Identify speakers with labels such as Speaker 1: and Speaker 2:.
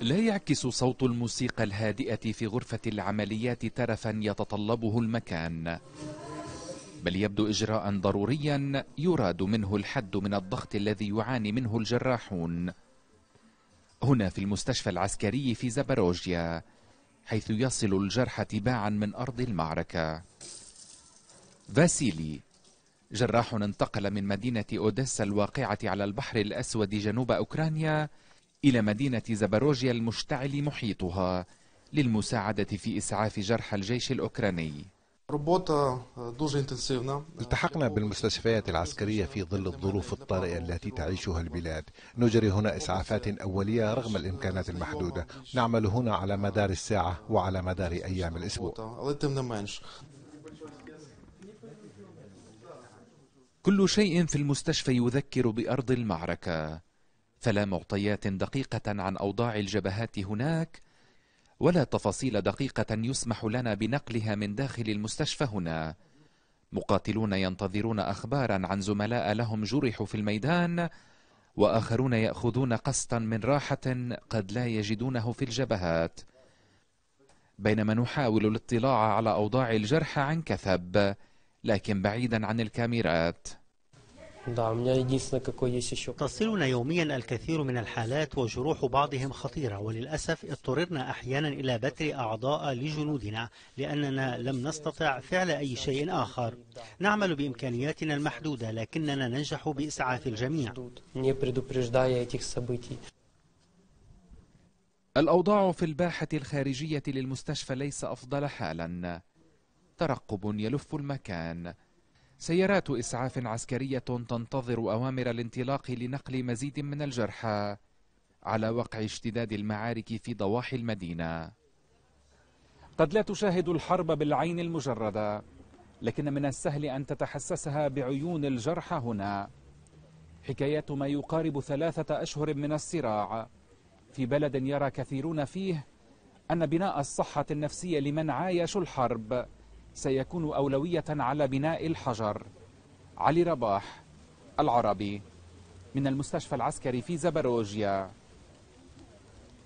Speaker 1: لا يعكس صوت الموسيقى الهادئة في غرفة العمليات ترفا يتطلبه المكان بل يبدو إجراء ضروريا يراد منه الحد من الضغط الذي يعاني منه الجراحون هنا في المستشفى العسكري في زبروجيا حيث يصل الجرح تباعا من أرض المعركة فاسيلي جراح انتقل من مدينة أوديسا الواقعة على البحر الأسود جنوب أوكرانيا إلى مدينة زبروجيا المشتعل محيطها للمساعدة في إسعاف جرحى الجيش الأوكراني آه، التحقنا بالمستشفيات العسكرية في ظل الظروف الطارئة التي تعيشها البلاد نجري هنا إسعافات أولية رغم الإمكانات المحدودة نعمل هنا على مدار الساعة وعلى مدار أيام الأسبوع كل شيء في المستشفى يذكر بأرض المعركة فلا معطيات دقيقة عن أوضاع الجبهات هناك ولا تفاصيل دقيقة يسمح لنا بنقلها من داخل المستشفى هنا مقاتلون ينتظرون أخبارا عن زملاء لهم جرحوا في الميدان وآخرون يأخذون قسطا من راحة قد لا يجدونه في الجبهات بينما نحاول الاطلاع على أوضاع الجرحى عن كثب لكن بعيدا عن الكاميرات
Speaker 2: نعم، تصلنا يوميا الكثير من الحالات وجروح بعضهم خطيرة وللأسف اضطررنا أحيانا إلى بتر أعضاء لجنودنا لأننا لم نستطع فعل أي شيء آخر نعمل بإمكانياتنا المحدودة لكننا ننجح بإسعاف الجميع الأوضاع في الباحة الخارجية للمستشفى ليس
Speaker 1: أفضل حالاً ترقب يلف المكان سيارات إسعاف عسكرية تنتظر أوامر الانطلاق لنقل مزيد من الجرحى على وقع اشتداد المعارك في ضواحي المدينة قد لا تشاهد الحرب بالعين المجردة لكن من السهل أن تتحسسها بعيون الجرحى هنا حكايات ما يقارب ثلاثة أشهر من الصراع في بلد يرى كثيرون فيه أن بناء الصحة النفسية لمن عايشوا الحرب سيكون أولوية على بناء الحجر علي رباح العربي من المستشفى العسكري في زبروجيا